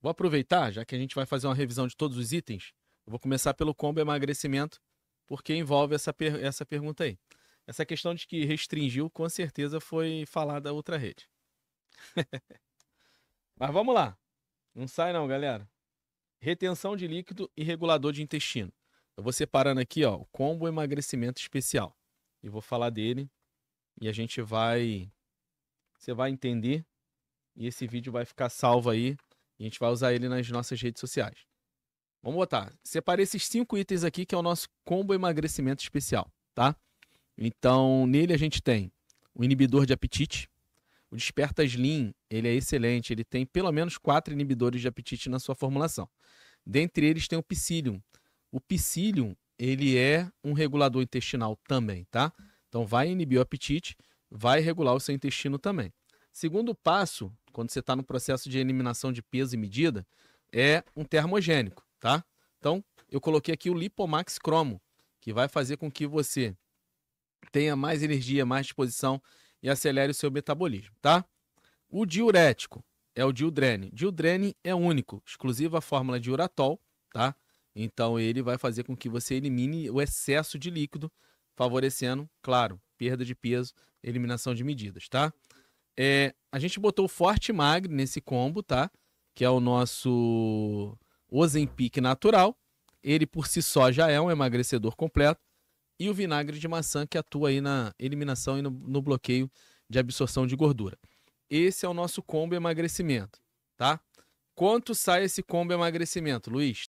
Vou aproveitar, já que a gente vai fazer uma revisão de todos os itens, eu vou começar pelo combo emagrecimento, porque envolve essa, per essa pergunta aí. Essa questão de que restringiu, com certeza foi falada outra rede. Mas vamos lá. Não sai não, galera. Retenção de líquido e regulador de intestino. Eu vou separando aqui, ó, o combo emagrecimento especial. E vou falar dele e a gente vai você vai entender e esse vídeo vai ficar salvo aí a gente vai usar ele nas nossas redes sociais. Vamos botar. Separei esses cinco itens aqui, que é o nosso combo emagrecimento especial, tá? Então, nele a gente tem o inibidor de apetite. O Desperta Slim, ele é excelente. Ele tem pelo menos quatro inibidores de apetite na sua formulação. Dentre eles tem o psyllium. O psyllium, ele é um regulador intestinal também, tá? Então, vai inibir o apetite, vai regular o seu intestino também. Segundo passo, quando você está no processo de eliminação de peso e medida, é um termogênico, tá? Então, eu coloquei aqui o Lipomax Cromo, que vai fazer com que você tenha mais energia, mais disposição e acelere o seu metabolismo, tá? O diurético é o Dildrene. Dildrene é único, exclusiva fórmula de uratol, tá? Então ele vai fazer com que você elimine o excesso de líquido, favorecendo, claro, perda de peso, eliminação de medidas, tá? É, a gente botou o Forte Magre nesse combo, tá? Que é o nosso Ozempic natural. Ele por si só já é um emagrecedor completo. E o vinagre de maçã que atua aí na eliminação e no, no bloqueio de absorção de gordura. Esse é o nosso combo emagrecimento, tá? Quanto sai esse combo emagrecimento, Luiz?